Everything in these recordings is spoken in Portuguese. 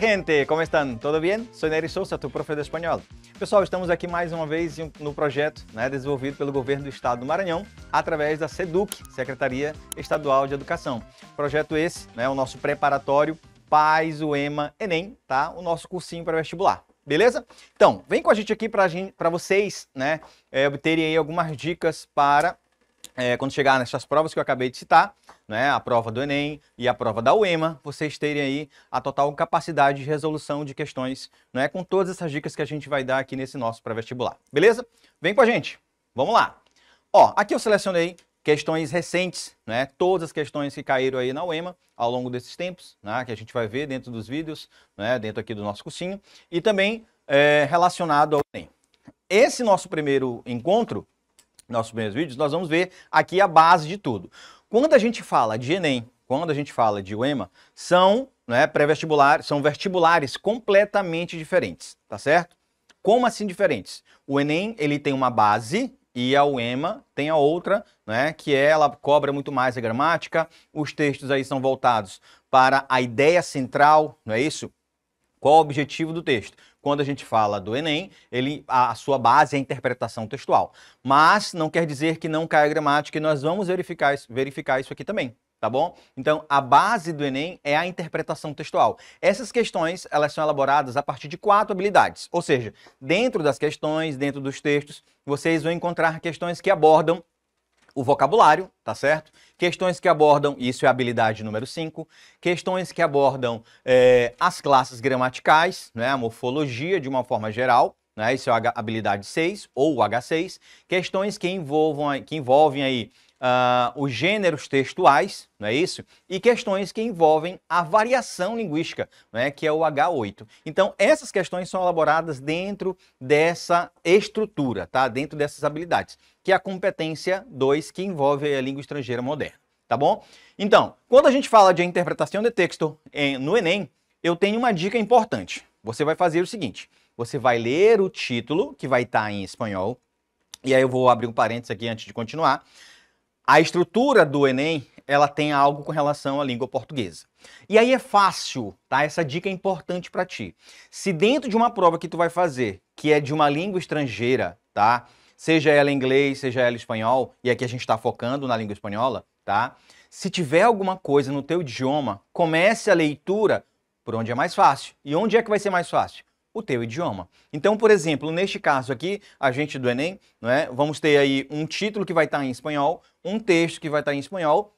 Olá, gente! Como estão? Tudo bem? Sou Nery Souza, tu profe de espanhol. Pessoal, estamos aqui mais uma vez no projeto né, desenvolvido pelo governo do estado do Maranhão através da SEDUC, Secretaria Estadual de Educação. Projeto esse, né, o nosso preparatório Paz, UEMA, ENEM, tá? O nosso cursinho para vestibular. Beleza? Então, vem com a gente aqui para vocês né, é, obterem aí algumas dicas para é, quando chegar nessas provas que eu acabei de citar, né, a prova do Enem e a prova da UEMA, vocês terem aí a total capacidade de resolução de questões, né, com todas essas dicas que a gente vai dar aqui nesse nosso pré-vestibular, beleza? Vem com a gente, vamos lá! Ó, aqui eu selecionei questões recentes, né, todas as questões que caíram aí na UEMA ao longo desses tempos, né, que a gente vai ver dentro dos vídeos, né, dentro aqui do nosso cursinho, e também é, relacionado ao Enem. Esse nosso primeiro encontro nossos primeiros vídeos, nós vamos ver aqui a base de tudo. Quando a gente fala de Enem, quando a gente fala de UEMA, são né, pré-vestibulares, são vestibulares completamente diferentes, tá certo? Como assim diferentes? O Enem, ele tem uma base, e a UEMA tem a outra, né, que é, ela cobra muito mais a gramática. Os textos aí são voltados para a ideia central, não é isso? Qual o objetivo do texto? quando a gente fala do Enem, ele, a, a sua base é a interpretação textual. Mas não quer dizer que não caia gramática e nós vamos verificar, verificar isso aqui também tá bom? Então, a base do Enem é a interpretação textual. Essas questões, elas são elaboradas a partir de quatro habilidades, ou seja, dentro das questões, dentro dos textos, vocês vão encontrar questões que abordam o vocabulário, tá certo? Questões que abordam, isso é habilidade número 5, questões que abordam é, as classes gramaticais, né, a morfologia de uma forma geral, né, isso é a habilidade 6 ou o H6, questões que envolvam, que envolvem aí uh, os gêneros textuais, não é isso? E questões que envolvem a variação linguística, é que é o H8. Então, essas questões são elaboradas dentro dessa estrutura, tá? Dentro dessas habilidades, que é a competência 2, que envolve a língua estrangeira moderna, tá bom? Então, quando a gente fala de interpretação de texto em, eh, no Enem, eu tenho uma dica importante. Você vai fazer o seguinte, você vai ler o título, que vai estar tá em espanhol, e aí eu vou abrir um parênteses aqui antes de continuar. A estrutura do Enem, ela tem algo com relação à língua portuguesa. E aí é fácil, tá? Essa dica é importante para ti. Se dentro de uma prova que tu vai fazer, que é de uma língua estrangeira, tá? Seja ela inglês, seja ela espanhol, e aqui a gente está focando na língua espanhola, tá? Se tiver alguma coisa no teu idioma, comece a leitura por onde é mais fácil. E onde é que vai ser mais fácil? o teu idioma. Então, por exemplo, neste caso aqui, a gente do Enem, é? vamos ter aí um título que vai estar em espanhol, um texto que vai estar em espanhol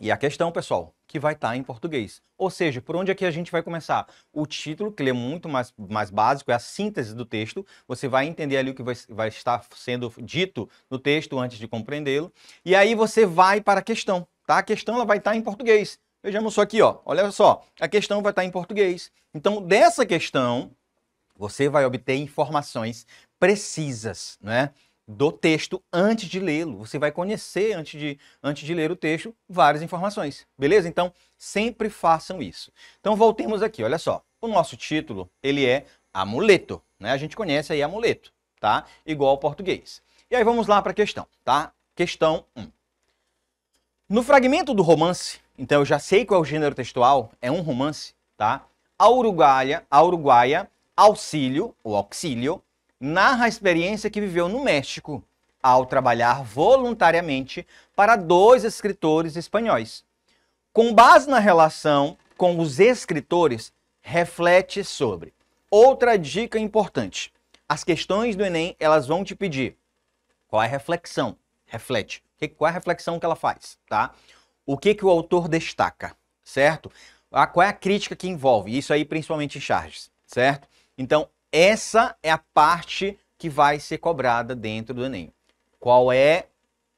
e a questão, pessoal, que vai estar em português. Ou seja, por onde é que a gente vai começar? O título, que ele é muito mais, mais básico, é a síntese do texto. Você vai entender ali o que vai, vai estar sendo dito no texto antes de compreendê-lo. E aí você vai para a questão, tá? A questão ela vai estar em português. Vejamos só aqui, ó. Olha só, a questão vai estar em português. Então, dessa questão, você vai obter informações precisas, né? do texto antes de lê-lo. Você vai conhecer antes de, antes de ler o texto várias informações, beleza? Então, sempre façam isso. Então, voltemos aqui, olha só. O nosso título, ele é amuleto, né? A gente conhece aí amuleto, tá? Igual ao português. E aí vamos lá para a questão, tá? Questão 1. No fragmento do romance, então eu já sei qual é o gênero textual, é um romance, tá? A Uruguaia, a Uruguaia Auxílio, o auxílio, narra a experiência que viveu no México ao trabalhar voluntariamente para dois escritores espanhóis. Com base na relação com os escritores, reflete sobre. Outra dica importante. As questões do Enem, elas vão te pedir qual é a reflexão? Reflete. Qual é a reflexão que ela faz, tá? O que, que o autor destaca, certo? Ah, qual é a crítica que envolve? Isso aí principalmente em charges, certo? Então, essa é a parte que vai ser cobrada dentro do Enem. Qual é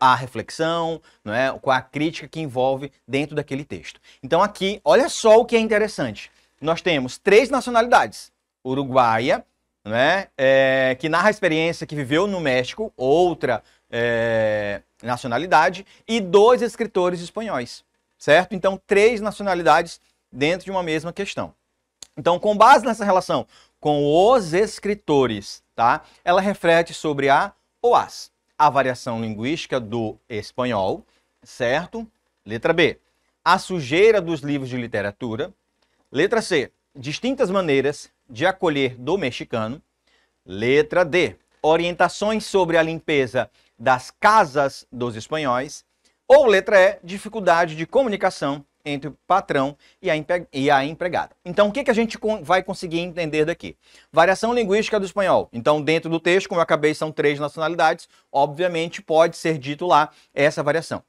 a reflexão, não é? qual é a crítica que envolve dentro daquele texto. Então, aqui, olha só o que é interessante. Nós temos três nacionalidades: uruguaia, né? É, que narra a experiência que viveu no México, outra é, nacionalidade, e dois escritores espanhóis, certo? Então, três nacionalidades dentro de uma mesma questão. Então, com base nessa relação com os escritores, tá? Ela reflete sobre a ou as, a variação linguística do espanhol, certo? Letra B, a sujeira dos livros de literatura. Letra C, distintas maneiras de acolher do mexicano. Letra D, orientações sobre a limpeza das casas dos espanhóis. Ou letra E, dificuldade de comunicação entre o patrão e a, e a empregada. Então, o que, que a gente vai conseguir entender daqui? Variação linguística do espanhol. Então, dentro do texto, como eu acabei, são três nacionalidades, obviamente pode ser dito lá essa variação.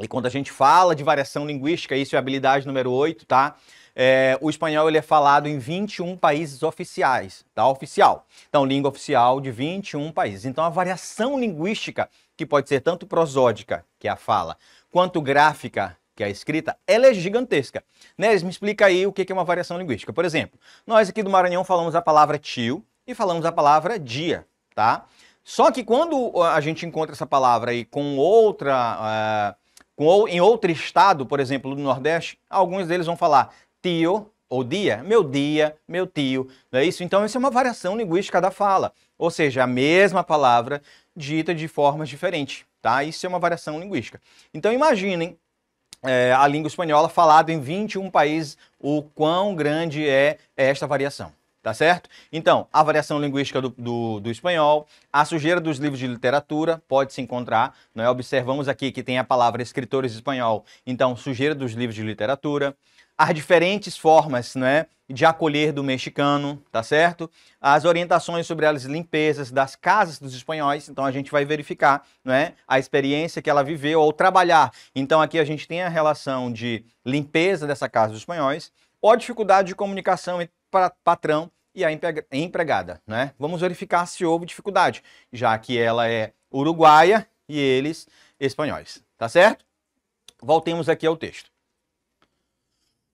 E quando a gente fala de variação linguística, isso é habilidade número 8, tá? É, o espanhol ele é falado em 21 países oficiais, tá? Oficial. Então, língua oficial de 21 países. Então, a variação linguística, que pode ser tanto prosódica, que é a fala, quanto gráfica, que é a escrita, ela é gigantesca. Neres me explica aí o que é uma variação linguística. Por exemplo, nós aqui do Maranhão falamos a palavra tio e falamos a palavra dia, tá? Só que quando a gente encontra essa palavra aí com outra, uh, com, em outro estado, por exemplo, do Nordeste, alguns deles vão falar tio ou dia, meu dia, meu tio, não é isso? Então, isso é uma variação linguística da fala, ou seja, a mesma palavra dita de formas diferentes, tá? Isso é uma variação linguística. Então, imaginem é, a língua espanhola falada em 21 países, o quão grande é esta variação. Tá certo? Então, a variação linguística do, do, do espanhol, a sujeira dos livros de literatura pode se encontrar. é Observamos aqui que tem a palavra escritores espanhol, então, sujeira dos livros de literatura. As diferentes formas né, de acolher do mexicano, tá certo? As orientações sobre as limpezas das casas dos espanhóis, então a gente vai verificar, não é? A experiência que ela viveu ao trabalhar. Então aqui a gente tem a relação de limpeza dessa casa dos espanhóis, ou a dificuldade de comunicação entre patrão e a empregada, né? Vamos verificar se houve dificuldade, já que ela é uruguaia e eles espanhóis, tá certo? Voltemos aqui ao texto.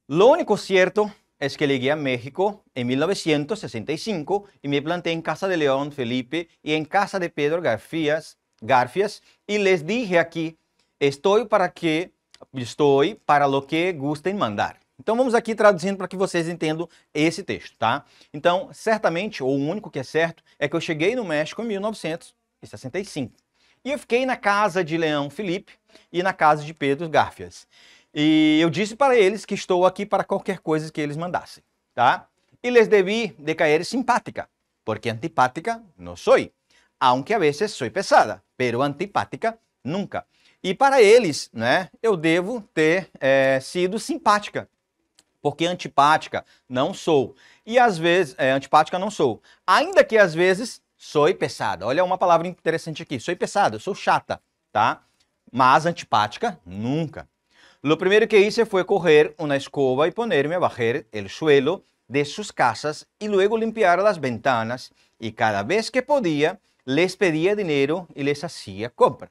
Lo único cierto es que llegué a México en 1965 y me planté en casa de León Felipe y en casa de Pedro Garfias, Garfias y les dije aquí, estoy para que estoy para lo que gustem mandar. Então vamos aqui traduzindo para que vocês entendam esse texto, tá? Então, certamente, ou o único que é certo, é que eu cheguei no México em 1965. E eu fiquei na casa de Leão Felipe e na casa de Pedro Garfias. E eu disse para eles que estou aqui para qualquer coisa que eles mandassem, tá? E les debí de caer simpática, porque antipática não sou, aunque a vezes sou pesada, pero antipática nunca. E para eles, né, eu devo ter é, sido simpática, porque antipática não sou. E às vezes, é, antipática não sou. Ainda que às vezes sou pesada. Olha uma palavra interessante aqui, sou pesada, sou chata, tá? Mas antipática nunca. Lo primero que hice fue coger una escoba y ponerme a bajar el suelo de sus casas y luego limpiar las ventanas y cada vez que podía les pedia dinheiro e les fazia compra.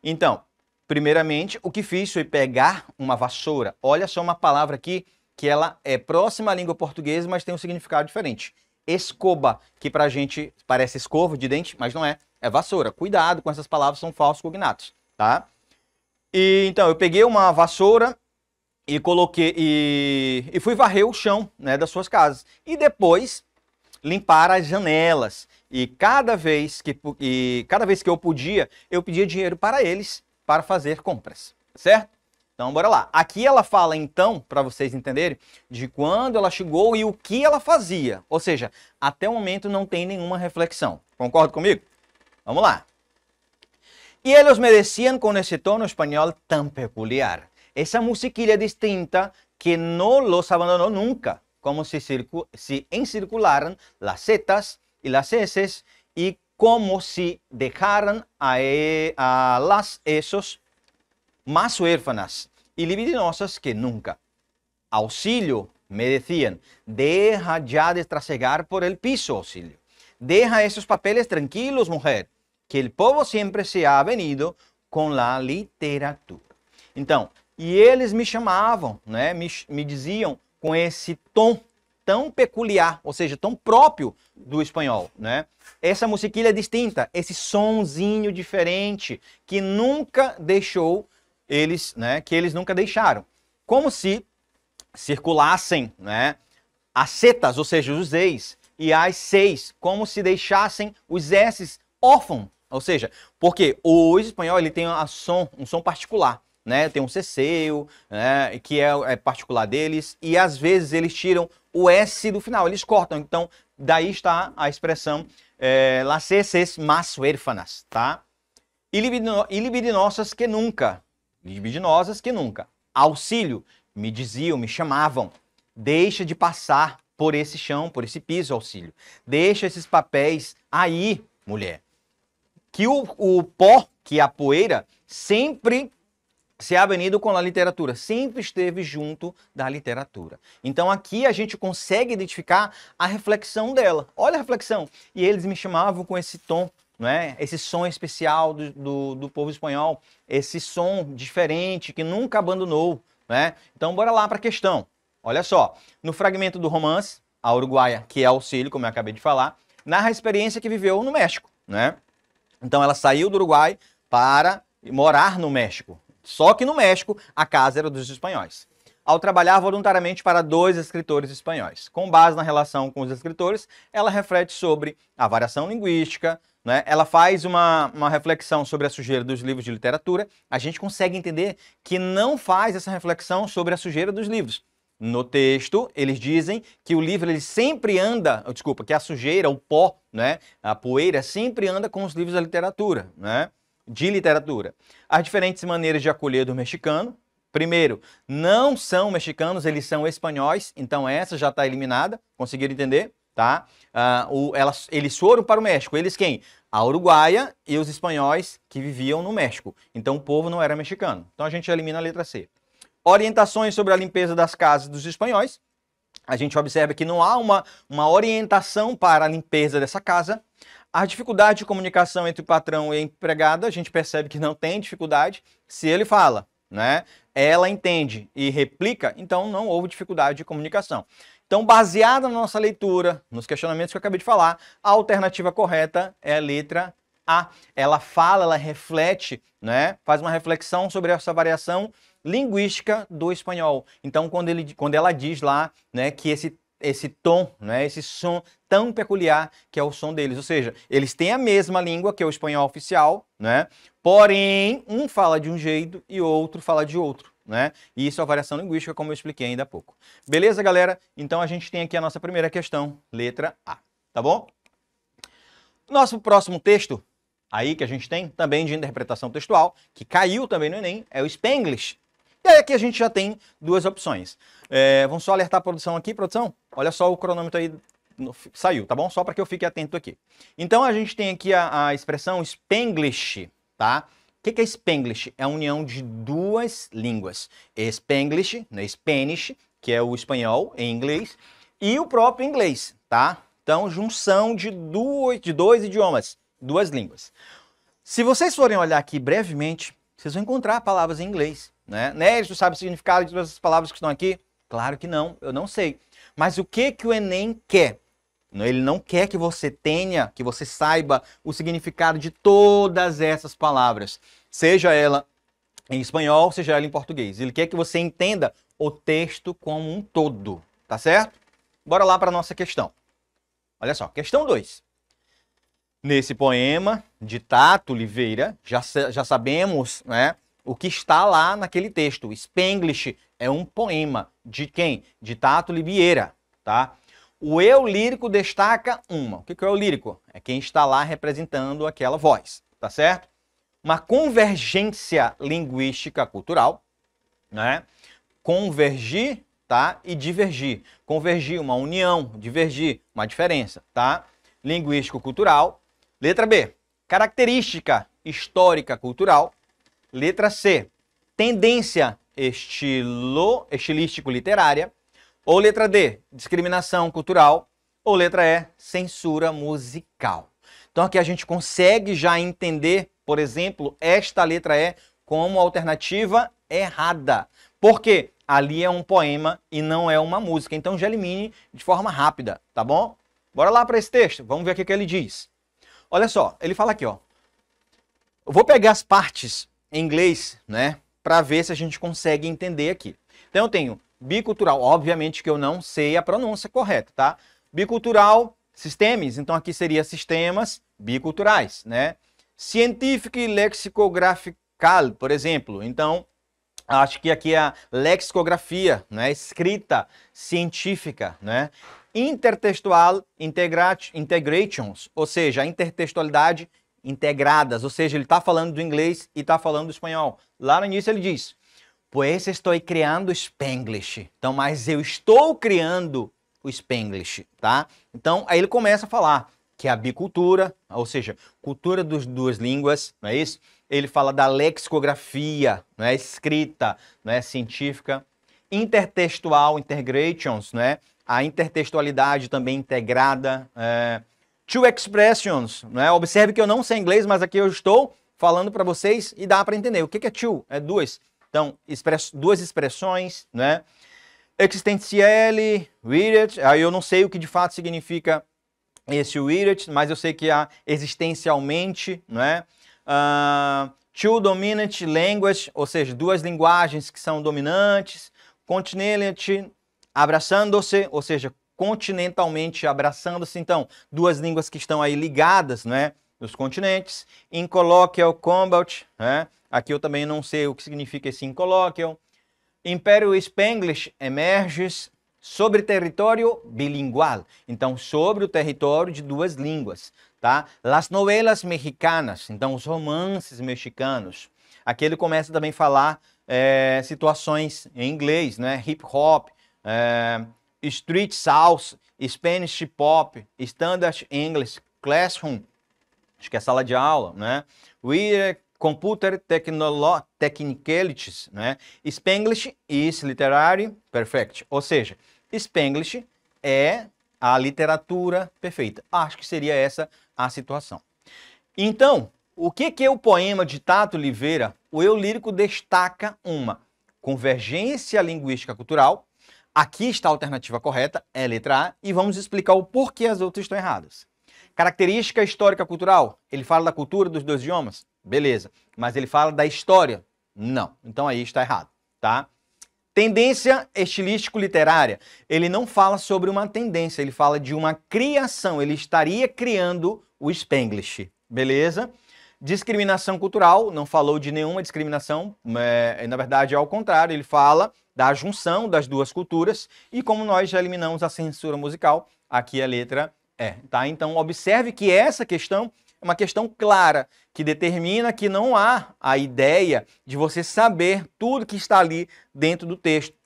Então, primeiramente, o que fiz foi pegar uma vassoura. Olha só uma palavra aqui que ela é próxima à língua portuguesa, mas tem um significado diferente. Escoba, que para a gente parece escovo de dente, mas não é. É vassoura. Cuidado com essas palavras, são falsos cognatos, tá? E então eu peguei uma vassoura e coloquei e, e fui varrer o chão, né, das suas casas. E depois limpar as janelas. E cada vez que e cada vez que eu podia, eu pedia dinheiro para eles para fazer compras, certo? Então bora lá. Aqui ela fala então, para vocês entenderem, de quando ela chegou e o que ela fazia. Ou seja, até o momento não tem nenhuma reflexão. Concorda comigo? Vamos lá. Y ellos me decían con ese tono español tan peculiar, esa musiquilla distinta que no los abandonó nunca, como si, si encircularan las zetas y las heces y como si dejaran a, e, a las esos más huérfanas y libidinosas que nunca. Auxilio, me decían, deja ya de trasegar por el piso, auxilio. Deja esos papeles tranquilos, mujer. que o povo sempre se ha venido com a literatura. Então, e eles me chamavam, né, me, me diziam com esse tom tão peculiar, ou seja, tão próprio do espanhol, né? Essa musiquilha é distinta, esse sonzinho diferente que nunca deixou eles, né, que eles nunca deixaram. Como se circulassem, né, as setas, ou seja, os eis, e as seis, como se deixassem os esses órfãos ou seja, porque o espanhol ele tem a som, um som particular. Né, tem um cesseio, né, que é, é, particular deles, e às vezes eles tiram o S do final, eles cortam. Então, daí está a expressão é, las más huérfanas, tá? libidinosas que nunca, libidinosas que nunca. Auxílio, me diziam, me chamavam, deixa de passar por esse chão, por esse piso, auxílio. Deixa esses papéis aí, mulher que o, o pó, que é a poeira, sempre se é avenido com a literatura, sempre esteve junto da literatura. Então aqui a gente consegue identificar a reflexão dela. Olha a reflexão. E eles me chamavam com esse tom, né? esse som especial do, do, do povo espanhol, esse som diferente que nunca abandonou. Né? Então bora lá para a questão. Olha só, no fragmento do romance, a uruguaia, que é auxílio, como eu acabei de falar, narra a experiência que viveu no México. Né? Então ela saiu do Uruguai para morar no México. Só que no México a casa era dos espanhóis. Ao trabalhar voluntariamente para dois escritores espanhóis, com base na relação com os escritores, ela reflete sobre a variação linguística, né? ela faz uma, uma reflexão sobre a sujeira dos livros de literatura. A gente consegue entender que não faz essa reflexão sobre a sujeira dos livros. No texto, eles dizem que o livro ele sempre anda, oh, desculpa, que a sujeira, o pó, né, a poeira sempre anda com os livros da literatura, né, de literatura. As diferentes maneiras de acolher do mexicano. Primeiro, não são mexicanos, eles são espanhóis, então essa já está eliminada, conseguiram entender? tá? Ah, o, elas, eles foram para o México. Eles quem? A Uruguaia e os espanhóis que viviam no México. Então o povo não era mexicano. Então a gente elimina a letra C orientações sobre a limpeza das casas dos espanhóis. A gente observa que não há uma, uma orientação para a limpeza dessa casa. A dificuldade de comunicação entre o patrão e a empregada, a gente percebe que não tem dificuldade. Se ele fala, né, ela entende e replica, então não houve dificuldade de comunicação. Então, baseada na nossa leitura, nos questionamentos que eu acabei de falar, a alternativa correta é a letra A. Ela fala, ela reflete, né? faz uma reflexão sobre essa variação linguística do espanhol. Então, quando, ele, quando ela diz lá né, que esse esse tom, né, esse som tão peculiar que é o som deles. Ou seja, eles têm a mesma língua, que é o espanhol oficial, né? porém, um fala de um jeito e outro fala de outro. Né? E isso é variação linguística, como eu expliquei ainda há pouco. Beleza, galera? Então a gente tem aqui a nossa primeira questão, letra A. Tá bom? Nosso próximo texto aí que a gente tem, também de interpretação textual, que caiu também no Enem, é o Spanglish. É aí aqui a gente já tem duas opções. É, vamos só alertar a produção aqui, produção? Olha só o cronômetro aí no, saiu, tá bom? Só para que eu fique atento aqui. Então a gente tem aqui a, a expressão Spanglish, tá? O que, que, é Spanglish? É a união de duas línguas. Spanglish, né? Spanish, que é o espanhol em inglês, e o próprio inglês, tá? Então, junção de, duas, de dois idiomas, duas línguas. Se vocês forem olhar aqui brevemente, vocês vão encontrar palavras em inglês. Né? Nércio sabe o significado de todas essas palavras que estão aqui? Claro que não, eu não sei. Mas o que, que o Enem quer? Ele não quer que você tenha, que você saiba o significado de todas essas palavras, seja ela em espanhol, seja ela em português. Ele quer que você entenda o texto como um todo, tá certo? Bora lá para a nossa questão. Olha só, questão 2. Nesse poema de Tato Oliveira, já, já sabemos né, o que está lá naquele texto. Spanglish é um poema de quem? De Tato Libieira, tá? O eu lírico destaca uma. O que é o lírico? É quem está lá representando aquela voz, tá certo? Uma convergência linguística cultural, né? Convergir, tá? E divergir. Convergir, uma união, divergir, uma diferença, tá? Linguístico-cultural. Letra B. Característica histórica cultural. Letra C, tendência estilo, estilístico literária. Ou letra D, discriminação cultural. Ou letra E, censura musical. Então aqui a gente consegue já entender, por exemplo, esta letra E como alternativa errada. Porque ali é um poema e não é uma música. Então já elimine de forma rápida, tá bom? Bora lá para esse texto, vamos ver o que, que ele diz. Olha só, ele fala aqui, ó. Eu vou pegar as partes em inglês, né? Para ver se a gente consegue entender aqui. Então eu tenho bicultural, obviamente que eu não sei a pronúncia correta, tá? Bicultural, sistemas, então aqui seria sistemas biculturais, né? Scientific lexicographical, por exemplo. Então, acho que aqui é a lexicografia, né? Escrita científica, né? Intertextual integrations, ou seja, intertextualidade integradas, ou seja, ele está falando do inglês e está falando do espanhol. Lá no início ele diz: Pois estou criando o Spanglish. Então, mas eu estou criando o Spanglish, tá? Então, aí ele começa a falar que é a bicultura, ou seja, cultura dos duas línguas, não é isso? Ele fala da lexicografia, não é escrita, não é científica, intertextual, integrations, não é? A intertextualidade também integrada, é, two expressions, né? Observe que eu não sei inglês, mas aqui eu estou falando para vocês e dá para entender. O que é two? É duas. Então, express, duas expressões, né? Existentielle, weird. Aí eu não sei o que de fato significa esse weird, mas eu sei que há existencialmente, né? Uh, two dominant languages, ou seja, duas linguagens que são dominantes. Continent, abraçando-se, ou seja, continentalmente abraçando-se, então, duas línguas que estão aí ligadas, né? Dos continentes. Incolloquial Combat, né? Aqui eu também não sei o que significa esse incolloquial. Império Spanglish emerge sobre território bilingual. Então, sobre o território de duas línguas, tá? Las novelas mexicanas, então os romances mexicanos. Aqui ele começa também a falar é, situações em inglês, né? Hip hop, é, Street South, Spanish Pop, Standard English, Classroom, acho que é sala de aula, né? We Computer Technologies, né? Spanglish is Literary Perfect, ou seja, Spanglish é a literatura perfeita. Acho que seria essa a situação. Então, o que que é o poema de Tato Oliveira, o eu lírico destaca uma convergência linguística cultural, Aqui está a alternativa correta, é a letra A, e vamos explicar o porquê as outras estão erradas. Característica histórica cultural, ele fala da cultura dos dois idiomas? Beleza. Mas ele fala da história? Não. Então aí está errado, tá? Tendência estilístico-literária. Ele não fala sobre uma tendência, ele fala de uma criação. Ele estaria criando o Spanglish, beleza? Discriminação cultural, não falou de nenhuma discriminação, é, na verdade, é ao contrário, ele fala da junção das duas culturas e como nós já eliminamos a censura musical, aqui a letra é, tá? Então, observe que essa questão é uma questão clara, que determina que não há a ideia de você saber tudo que está ali dentro do texto.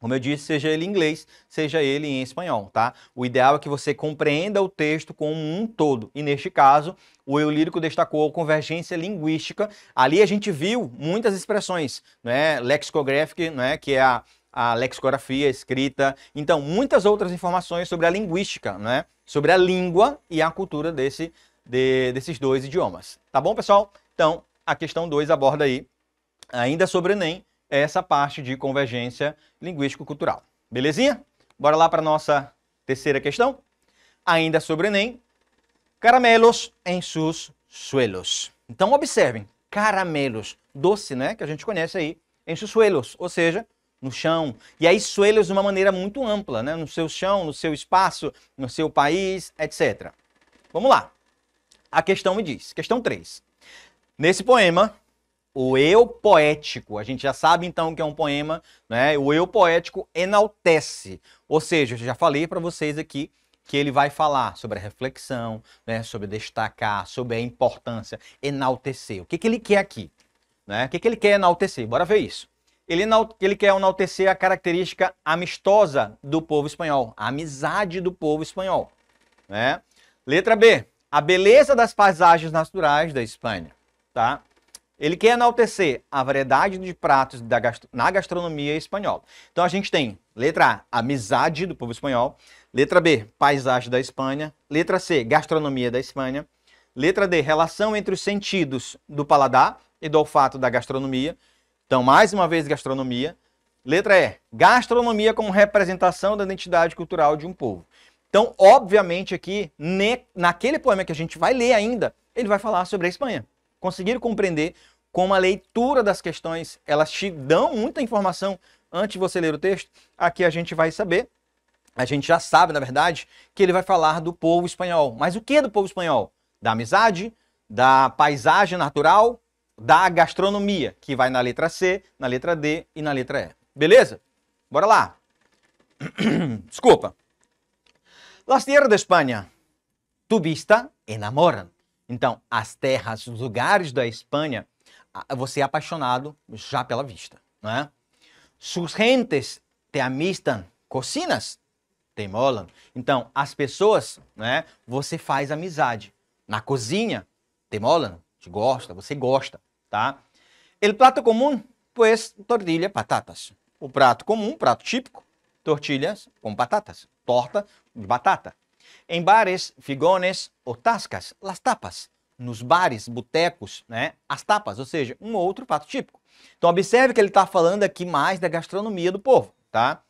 Como eu disse, seja ele em inglês, seja ele em espanhol, tá? O ideal é que você compreenda o texto como um todo. E neste caso, o eu lírico destacou convergência linguística. Ali a gente viu muitas expressões, né? Lexicographic, né? Que é a, a lexicografia escrita. Então, muitas outras informações sobre a linguística, né? Sobre a língua e a cultura desse, de, desses dois idiomas. Tá bom, pessoal? Então, a questão 2 aborda aí, ainda sobre o Enem, essa parte de convergência linguístico-cultural. Belezinha? Bora lá para a nossa terceira questão. Ainda sobre Enem, caramelos em seus suelos. Então observem, caramelos, doce, né, que a gente conhece aí, em seus suelos, ou seja, no chão. E aí suelos de uma maneira muito ampla, né, no seu chão, no seu espaço, no seu país, etc. Vamos lá. A questão me diz, questão 3. Nesse poema, o eu poético, a gente já sabe então que é um poema, né? O eu poético enaltece. Ou seja, eu já falei para vocês aqui que ele vai falar sobre a reflexão, né? sobre destacar, sobre a importância, enaltecer. O que, que ele quer aqui? Né? O que, que ele quer enaltecer? Bora ver isso. Ele, ele quer enaltecer a característica amistosa do povo espanhol, a amizade do povo espanhol. Né? Letra B, a beleza das paisagens naturais da Espanha. Tá? Ele quer enaltecer a variedade de pratos na gastronomia espanhola. Então a gente tem letra A, amizade do povo espanhol. Letra B, paisagem da Espanha. Letra C, gastronomia da Espanha. Letra D, relação entre os sentidos do paladar e do olfato da gastronomia. Então, mais uma vez, gastronomia. Letra E, gastronomia como representação da identidade cultural de um povo. Então, obviamente, aqui, naquele poema que a gente vai ler ainda, ele vai falar sobre a Espanha conseguiram compreender com a leitura das questões, elas te dão muita informação antes de você ler o texto. Aqui a gente vai saber, a gente já sabe, na verdade, que ele vai falar do povo espanhol. Mas o que é do povo espanhol? Da amizade, da paisagem natural, da gastronomia, que vai na letra C, na letra D e na letra E. Beleza? Bora lá. Desculpa. Las tierras de Espanha. Tu vista enamoran. Então, as terras, os lugares da Espanha você é apaixonado já pela vista, né? Sus gentes te amistam, cocinas te molam. Então, as pessoas, né? Você faz amizade. Na cozinha, te molam, te gosta, você gosta, tá? El prato comum, pues, tortilha, patatas. O prato comum, prato típico, tortilhas com batatas, torta de batata. Em bares, figones ou tascas, las tapas nos bares, botecos, né, as tapas, ou seja, um outro prato típico. Então observe que ele está falando aqui mais da gastronomia do povo, tá?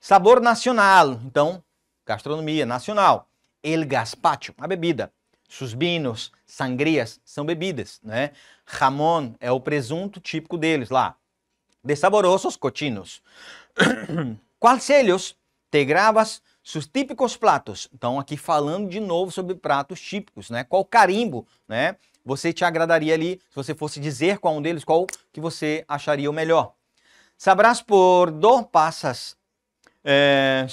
Sabor nacional, então gastronomia nacional. El gazpacho, a bebida. Sus vinos, sangrias são bebidas, né? Ramon é o presunto típico deles lá. De saborosos cochinos. Qualcelhos, te gravas Sus típicos platos. Então, aqui falando de novo sobre pratos típicos, né? Qual carimbo, né? Você te agradaria ali, se você fosse dizer qual um deles, qual que você acharia o melhor. Sabrás por do passas é,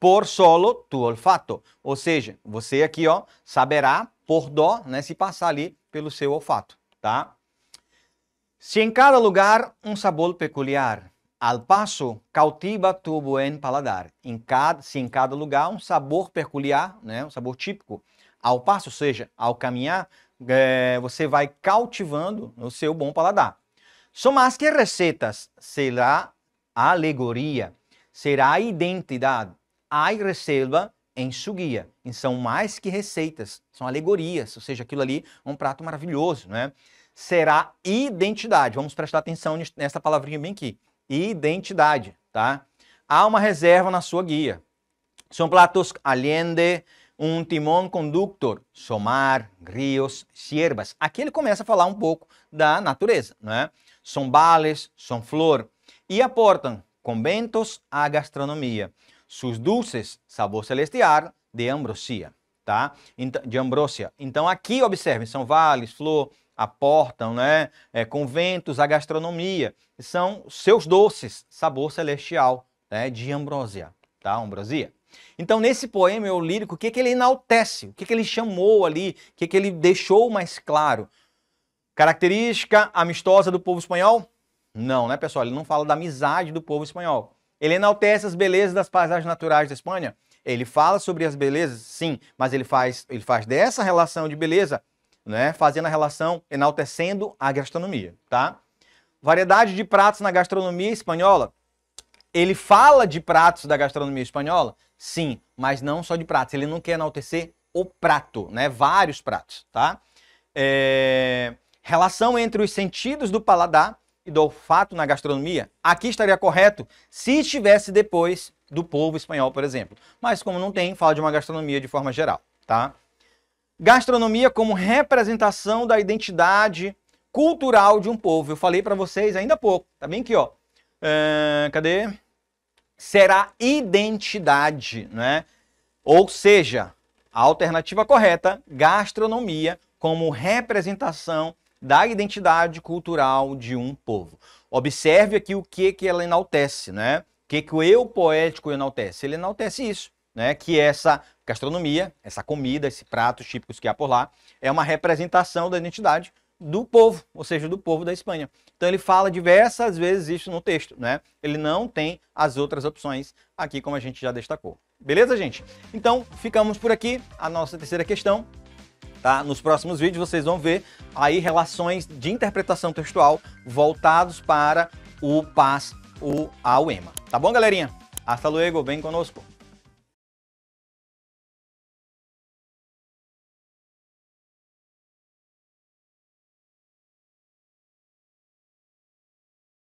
por solo tu olfato. Ou seja, você aqui, ó, saberá por dó, né? Se passar ali pelo seu olfato, tá? Se em cada lugar um sabor peculiar. Al passo, cautiva tu buen paladar. Em cada, se em cada lugar um sabor peculiar, né, um sabor típico. Ao passo, ou seja, ao caminhar, é, você vai cautivando o seu bom paladar. São mais que receitas, será alegoria, será identidade. A reserva em su guia. E são mais que receitas, são alegorias, ou seja, aquilo ali é um prato maravilhoso, né? Será identidade. Vamos prestar atenção nessa palavrinha bem aqui e identidade, tá? Há uma reserva na sua guia. São platos allende, um timão conductor, somar, rios, siervas. Aqui ele começa a falar um pouco da natureza, não é? São bales, são flor. E aportam conventos à gastronomia, Sus dulces, sabor celestial, de ambrosia, tá? De ambrosia. Então aqui, observem, são vales, flor, aportam né, é, conventos a gastronomia. São seus doces, sabor celestial, né, de ambrosia, tá? Ambrosia. Então, nesse poema eu lírico, o que, que ele enaltece? O que, que ele chamou ali? O que, que ele deixou mais claro? Característica amistosa do povo espanhol? Não, né, pessoal? Ele não fala da amizade do povo espanhol. Ele enaltece as belezas das paisagens naturais da Espanha? Ele fala sobre as belezas, sim, mas ele faz, ele faz dessa relação de beleza né? Fazendo a relação, enaltecendo a gastronomia, tá? Variedade de pratos na gastronomia espanhola. Ele fala de pratos da gastronomia espanhola? Sim, mas não só de pratos. Ele não quer enaltecer o prato, né? Vários pratos, tá? É... Relação entre os sentidos do paladar e do olfato na gastronomia, aqui estaria correto se estivesse depois do povo espanhol, por exemplo. Mas como não tem, fala de uma gastronomia de forma geral, tá? Gastronomia como representação da identidade cultural de um povo. Eu falei para vocês ainda há pouco, tá bem aqui, ó. É, cadê? Será identidade, né? Ou seja, a alternativa correta, gastronomia como representação da identidade cultural de um povo. Observe aqui o que que ela enaltece, né? O que que o eu poético enaltece? Ele enaltece isso né, que essa gastronomia, essa comida, esses pratos típicos que há por lá, é uma representação da identidade do povo, ou seja, do povo da Espanha. Então ele fala diversas vezes isso no texto, né? Ele não tem as outras opções aqui, como a gente já destacou. Beleza, gente? Então ficamos por aqui. A nossa terceira questão Tá? Nos próximos vídeos vocês vão ver aí relações de interpretação textual voltados para o Paz, o AUEMA. Tá bom, galerinha? Hasta luego, vem conosco!